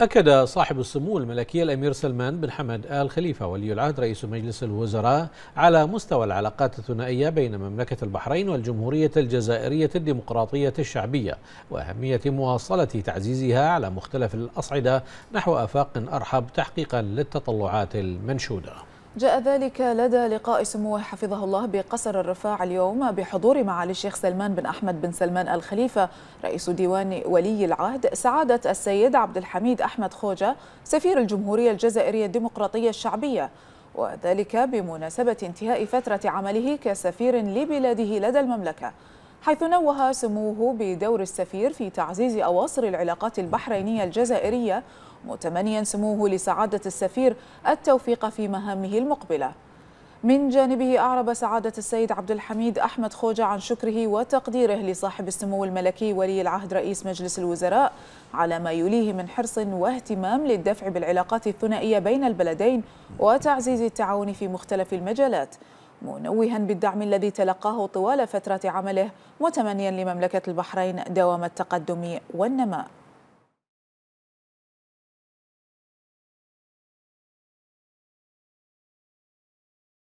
أكد صاحب السمو الملكي الأمير سلمان بن حمد آل خليفة ولي العهد رئيس مجلس الوزراء على مستوى العلاقات الثنائية بين مملكة البحرين والجمهورية الجزائرية الديمقراطية الشعبية وأهمية مواصلة تعزيزها على مختلف الأصعدة نحو آفاق أرحب تحقيقا للتطلعات المنشودة جاء ذلك لدى لقاء سموه حفظه الله بقصر الرفاع اليوم بحضور معالي الشيخ سلمان بن أحمد بن سلمان الخليفة رئيس ديوان ولي العهد سعادة السيد عبد الحميد أحمد خوجة سفير الجمهورية الجزائرية الديمقراطية الشعبية وذلك بمناسبة انتهاء فترة عمله كسفير لبلاده لدى المملكة حيث نوه سموه بدور السفير في تعزيز أواصر العلاقات البحرينية الجزائرية متمنيا سموه لسعادة السفير التوفيق في مهامه المقبلة من جانبه أعرب سعادة السيد عبد الحميد أحمد خوجة عن شكره وتقديره لصاحب السمو الملكي ولي العهد رئيس مجلس الوزراء على ما يليه من حرص واهتمام للدفع بالعلاقات الثنائية بين البلدين وتعزيز التعاون في مختلف المجالات منوها بالدعم الذي تلقاه طوال فترة عمله وتمنيا لمملكة البحرين دوام التقدم والنماء